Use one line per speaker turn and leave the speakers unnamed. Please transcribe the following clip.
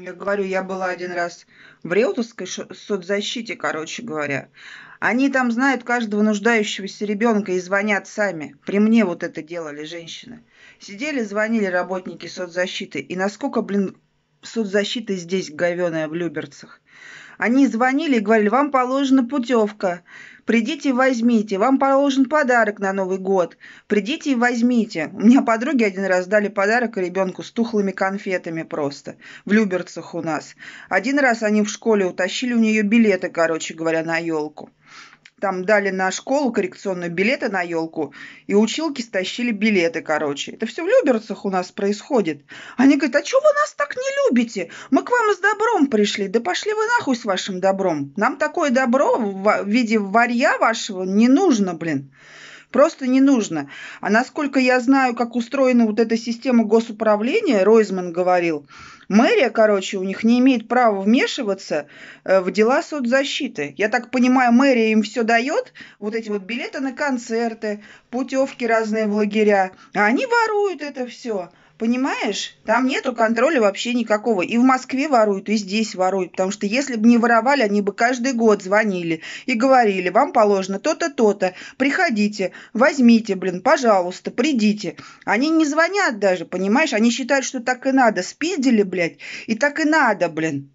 Я говорю, я была один раз в Реутовской соцзащите, короче говоря. Они там знают каждого нуждающегося ребенка и звонят сами. При мне вот это делали женщины. Сидели, звонили работники соцзащиты. И насколько, блин, соцзащиты здесь говёная в Люберцах. Они звонили и говорили, вам положена путевка, придите и возьмите, вам положен подарок на Новый год, придите и возьмите. У меня подруги один раз дали подарок ребенку с тухлыми конфетами просто, в Люберцах у нас. Один раз они в школе утащили у нее билеты, короче говоря, на елку там дали на школу коррекционную билеты на елку, и училки стащили билеты, короче. Это все в Люберцах у нас происходит. Они говорят, а чего вы нас так не любите? Мы к вам с добром пришли, да пошли вы нахуй с вашим добром. Нам такое добро в виде варья вашего не нужно, блин. Просто не нужно. А насколько я знаю, как устроена вот эта система госуправления, Ройзман говорил, мэрия, короче, у них не имеет права вмешиваться э, в дела соцзащиты. Я так понимаю, мэрия им все дает, вот эти вот билеты на концерты, путевки разные в лагеря, а они воруют это все. Понимаешь, там нету контроля вообще никакого. И в Москве воруют, и здесь воруют. Потому что если бы не воровали, они бы каждый год звонили и говорили, вам положено то-то, то-то, приходите, возьмите, блин, пожалуйста, придите. Они не звонят даже, понимаешь? Они считают, что так и надо. Спиздили, блядь, и так и надо, блин.